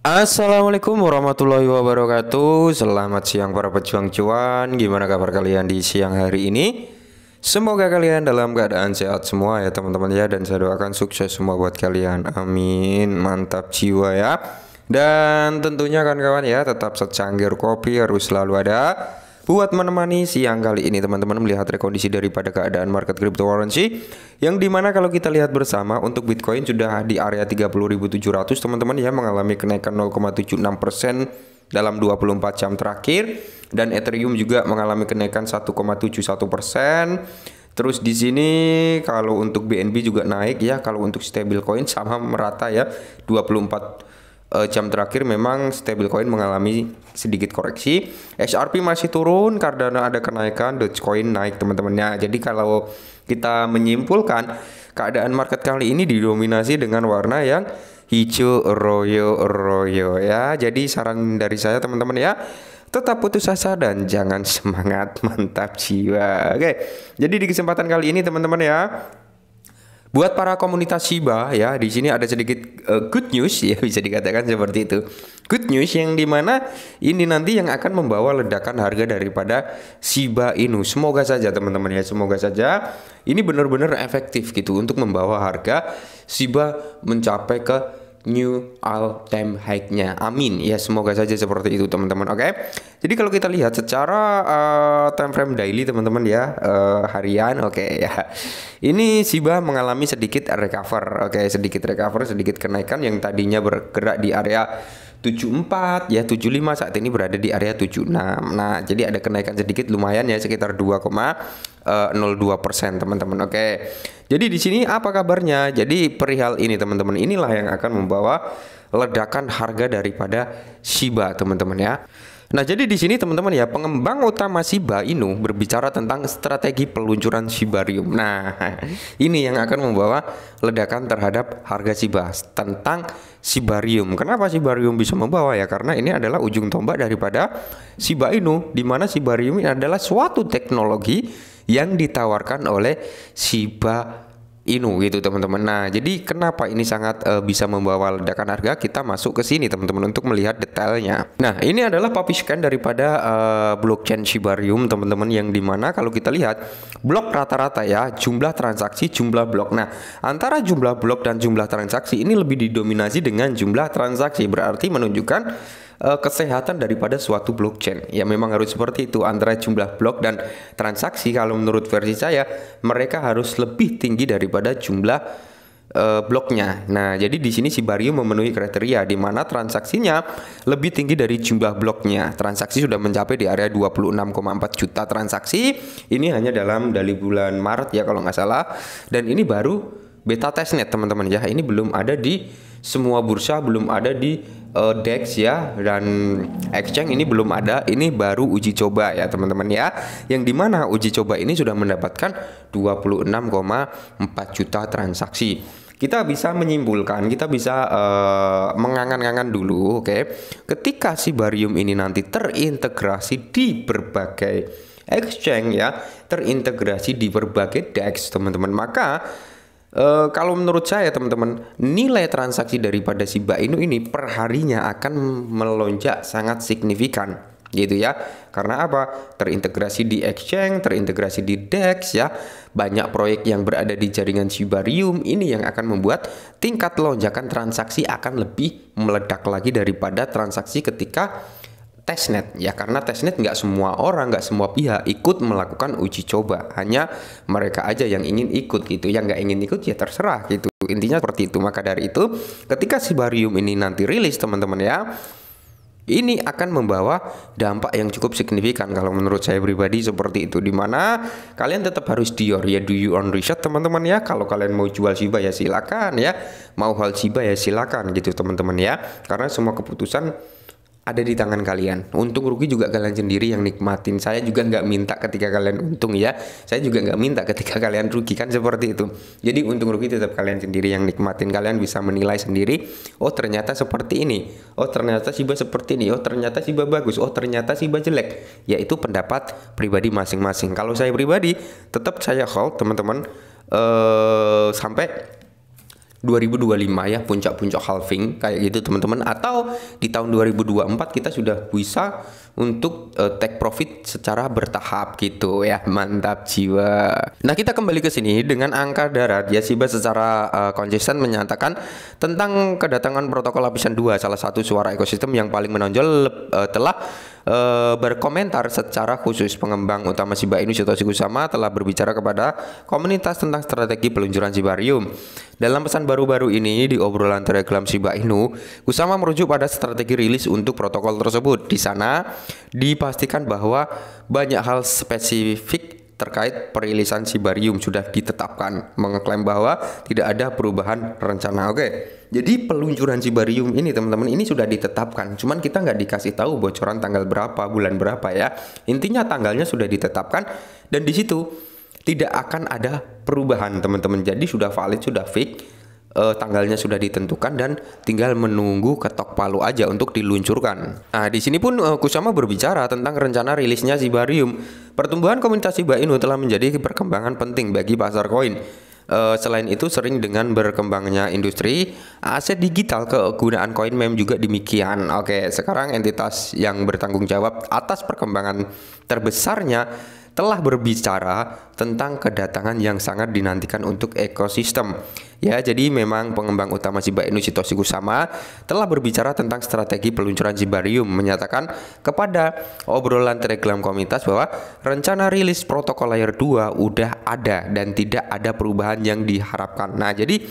Assalamualaikum warahmatullahi wabarakatuh Selamat siang para pejuang cuan Gimana kabar kalian di siang hari ini? Semoga kalian dalam keadaan sehat semua ya teman-teman ya Dan saya doakan sukses semua buat kalian Amin Mantap jiwa ya Dan tentunya kawan-kawan ya Tetap secangkir kopi harus selalu ada buat menemani siang kali ini teman-teman melihat rekondisi daripada keadaan market cryptocurrency yang dimana kalau kita lihat bersama untuk Bitcoin sudah di area 30.700 teman-teman ya mengalami kenaikan 0,76% dalam 24 jam terakhir dan Ethereum juga mengalami kenaikan 1,71%. Terus di sini kalau untuk BNB juga naik ya, kalau untuk stablecoin sama merata ya 24 Eh, jam terakhir memang stablecoin mengalami sedikit koreksi. XRP masih turun, karena ada kenaikan, Dogecoin naik teman-temannya. Jadi kalau kita menyimpulkan keadaan market kali ini didominasi dengan warna yang hijau royo royo ya. Jadi saran dari saya teman-teman ya tetap putus asa dan jangan semangat mantap jiwa. Oke. Jadi di kesempatan kali ini teman-teman ya Buat para komunitas Shiba ya, di sini ada sedikit uh, good news ya bisa dikatakan seperti itu. Good news yang dimana ini nanti yang akan membawa ledakan harga daripada Shiba Inu. Semoga saja teman-teman ya, semoga saja ini benar-benar efektif gitu untuk membawa harga Shiba mencapai ke new all time high-nya. Amin. Ya semoga saja seperti itu teman-teman. Oke. Okay? Jadi kalau kita lihat secara uh, time frame daily teman-teman ya uh, harian oke okay, ya. Ini Shiba mengalami sedikit recover. Oke, okay, sedikit recover, sedikit kenaikan yang tadinya bergerak di area 74 ya 75 saat ini berada di area 76. Nah, jadi ada kenaikan sedikit lumayan ya sekitar 2,02 eh, persen teman-teman. Oke. Jadi di sini apa kabarnya? Jadi perihal ini teman-teman inilah yang akan membawa ledakan harga daripada Shiba teman-teman ya. Nah, jadi di sini teman-teman ya, pengembang utama Shiba Inu berbicara tentang strategi peluncuran Shibarium. Nah, ini yang akan membawa ledakan terhadap harga Shiba tentang Shibarium. Kenapa Shibarium bisa membawa ya? Karena ini adalah ujung tombak daripada Shiba Inu di mana Shibarium ini adalah suatu teknologi yang ditawarkan oleh Shiba Inu gitu teman-teman. Nah, jadi kenapa ini sangat uh, bisa membawa ledakan harga? Kita masuk ke sini teman-teman untuk melihat detailnya. Nah, ini adalah puppy scan daripada uh, blockchain Shibarium teman-teman yang dimana kalau kita lihat blok rata-rata ya jumlah transaksi jumlah blok. Nah, antara jumlah blok dan jumlah transaksi ini lebih didominasi dengan jumlah transaksi berarti menunjukkan Eh, kesehatan daripada suatu blockchain. Ya memang harus seperti itu antara jumlah blok dan transaksi kalau menurut versi saya mereka harus lebih tinggi daripada jumlah uh, bloknya. Nah, jadi di sini si Barium memenuhi kriteria di mana transaksinya lebih tinggi dari jumlah bloknya. Transaksi sudah mencapai di area 26,4 juta transaksi. Ini hanya dalam dari bulan Maret ya kalau nggak salah dan ini baru beta testnet teman-teman ya. Ini belum ada di semua bursa, belum ada di uh, DEX ya dan exchange ini belum ada. Ini baru uji coba ya teman-teman ya. Yang dimana uji coba ini sudah mendapatkan 26,4 juta transaksi kita bisa menyimpulkan, kita bisa uh, mengangan-angan dulu, oke. Okay? Ketika si barium ini nanti terintegrasi di berbagai exchange ya, terintegrasi di berbagai DEX, teman-teman, maka Eh, kalau menurut saya teman-teman nilai transaksi daripada Shiba Inu ini perharinya akan melonjak sangat signifikan gitu ya karena apa terintegrasi di exchange terintegrasi di dex ya banyak proyek yang berada di jaringan Shibarium ini yang akan membuat tingkat lonjakan transaksi akan lebih meledak lagi daripada transaksi ketika testnet ya karena testnet nggak semua orang nggak semua pihak ikut melakukan uji coba hanya mereka aja yang ingin ikut gitu yang nggak ingin ikut ya terserah gitu intinya seperti itu maka dari itu ketika si barium ini nanti rilis teman-teman ya ini akan membawa dampak yang cukup signifikan kalau menurut saya pribadi seperti itu dimana kalian tetap harus dior ya do you on research teman-teman ya kalau kalian mau jual Shiba ya silakan ya mau hal Shiba ya silakan gitu teman-teman ya karena semua keputusan ada di tangan kalian. Untung rugi juga kalian sendiri yang nikmatin. Saya juga nggak minta ketika kalian untung ya. Saya juga nggak minta ketika kalian rugi kan seperti itu. Jadi untung rugi tetap kalian sendiri yang nikmatin. Kalian bisa menilai sendiri. Oh ternyata seperti ini. Oh ternyata Siba seperti ini. Oh ternyata Siba bagus. Oh ternyata Siba jelek. Yaitu pendapat pribadi masing-masing. Kalau saya pribadi tetap saya hold teman-teman. Uh, sampai 2025 ya puncak-puncak halving kayak gitu teman-teman atau di tahun 2024 kita sudah bisa untuk uh, take profit secara bertahap gitu ya mantap jiwa. Nah kita kembali ke sini dengan angka darat ya Siba secara uh, konsisten menyatakan tentang kedatangan protokol lapisan 2 salah satu suara ekosistem yang paling menonjol uh, telah Eh, berkomentar secara khusus pengembang utama Shiba Inu Satoshi Kusama telah berbicara kepada komunitas tentang strategi peluncuran Shibarium. Dalam pesan baru-baru ini di obrolan Telegram Shiba Inu, Kusama merujuk pada strategi rilis untuk protokol tersebut. Di sana dipastikan bahwa banyak hal spesifik terkait perilisan Sibarium sudah ditetapkan mengklaim bahwa tidak ada perubahan rencana. Oke, jadi peluncuran Sibarium ini teman-teman ini sudah ditetapkan. Cuman kita nggak dikasih tahu bocoran tanggal berapa, bulan berapa ya. Intinya tanggalnya sudah ditetapkan dan di situ tidak akan ada perubahan teman-teman. Jadi sudah valid, sudah fix uh, tanggalnya sudah ditentukan dan tinggal menunggu ketok palu aja untuk diluncurkan. Nah, di sini pun uh, Kusama berbicara tentang rencana rilisnya Sibarium. Pertumbuhan komunitas Shiba Inu telah menjadi perkembangan penting bagi pasar koin. Uh, selain itu sering dengan berkembangnya industri aset digital kegunaan koin mem juga demikian. Oke, sekarang entitas yang bertanggung jawab atas perkembangan terbesarnya telah berbicara tentang kedatangan yang sangat dinantikan untuk ekosistem. Ya, jadi memang pengembang utama Shiba Inu Satoshi Kusama telah berbicara tentang strategi peluncuran Shibarium menyatakan kepada obrolan Telegram komunitas bahwa rencana rilis protokol layer 2 udah ada dan tidak ada perubahan yang diharapkan. Nah, jadi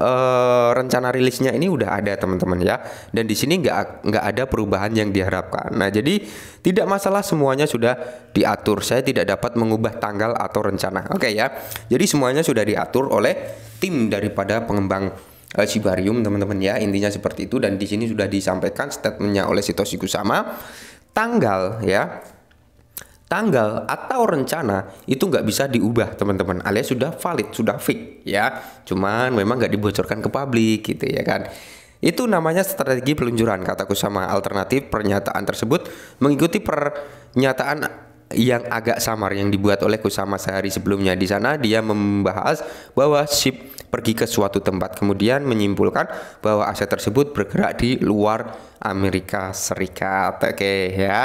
uh, rencana rilisnya ini udah ada teman-teman ya. Dan di sini nggak nggak ada perubahan yang diharapkan. Nah jadi tidak masalah semuanya sudah diatur. Saya tidak dapat mengubah tanggal atau rencana. Oke okay, ya. Jadi semuanya sudah diatur oleh tim daripada pengembang Sibarium teman-teman ya intinya seperti itu dan di sini sudah disampaikan statementnya oleh Sitoshi Kusama tanggal ya tanggal atau rencana itu nggak bisa diubah teman-teman alias sudah valid sudah fix ya cuman memang nggak dibocorkan ke publik gitu ya kan itu namanya strategi peluncuran kataku sama alternatif pernyataan tersebut mengikuti pernyataan yang agak samar yang dibuat oleh Kusama sehari sebelumnya di sana dia membahas bahwa ship pergi ke suatu tempat kemudian menyimpulkan bahwa aset tersebut bergerak di luar Amerika Serikat oke ya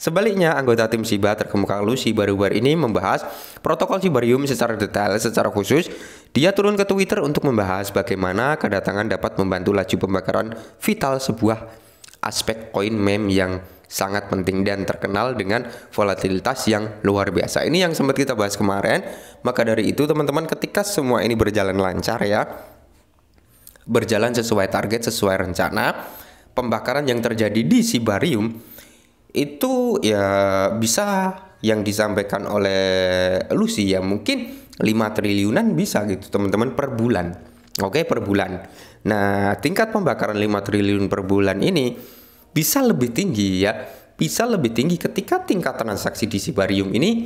Sebaliknya, anggota tim SIBA terkemuka Lucy baru-baru ini membahas protokol Sibarium secara detail, secara khusus. Dia turun ke Twitter untuk membahas bagaimana kedatangan dapat membantu laju pembakaran vital sebuah aspek koin meme yang sangat penting dan terkenal dengan volatilitas yang luar biasa. Ini yang sempat kita bahas kemarin. Maka dari itu teman-teman ketika semua ini berjalan lancar ya, berjalan sesuai target, sesuai rencana, pembakaran yang terjadi di Sibarium itu ya bisa yang disampaikan oleh Lucy ya mungkin 5 triliunan bisa gitu teman-teman per bulan. Oke, per bulan. Nah, tingkat pembakaran 5 triliun per bulan ini bisa lebih tinggi ya. Bisa lebih tinggi ketika tingkat transaksi di Sibarium ini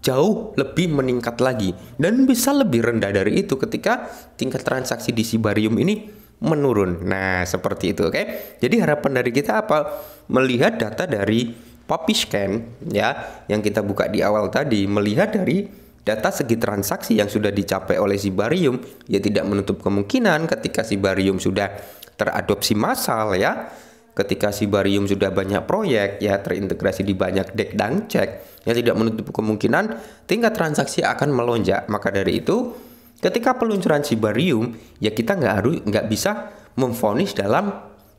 jauh lebih meningkat lagi dan bisa lebih rendah dari itu ketika tingkat transaksi di Sibarium ini menurun. Nah, seperti itu, oke. Okay? Jadi harapan dari kita apa? Melihat data dari Scan ya yang kita buka di awal tadi, melihat dari data segi transaksi yang sudah dicapai oleh Sibarium, ya tidak menutup kemungkinan ketika Sibarium sudah teradopsi massal ya. Ketika Sibarium sudah banyak proyek ya terintegrasi di banyak deck dan cek, ya tidak menutup kemungkinan tingkat transaksi akan melonjak. Maka dari itu Ketika peluncuran Sibarium, ya kita nggak harus nggak bisa memfonis dalam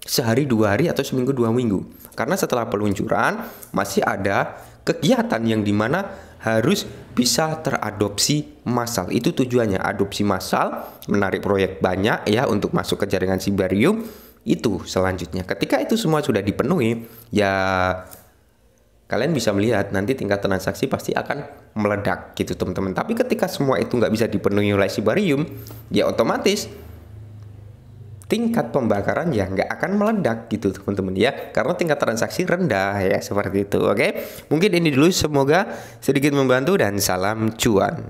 sehari dua hari atau seminggu dua minggu karena setelah peluncuran masih ada kegiatan yang dimana harus bisa teradopsi massal itu tujuannya adopsi massal menarik proyek banyak ya untuk masuk ke jaringan sibarium itu selanjutnya ketika itu semua sudah dipenuhi ya kalian bisa melihat nanti tingkat transaksi pasti akan meledak gitu teman-teman. Tapi ketika semua itu nggak bisa dipenuhi oleh sibarium, ya otomatis tingkat pembakaran ya nggak akan meledak gitu teman-teman ya karena tingkat transaksi rendah ya seperti itu oke mungkin ini dulu semoga sedikit membantu dan salam cuan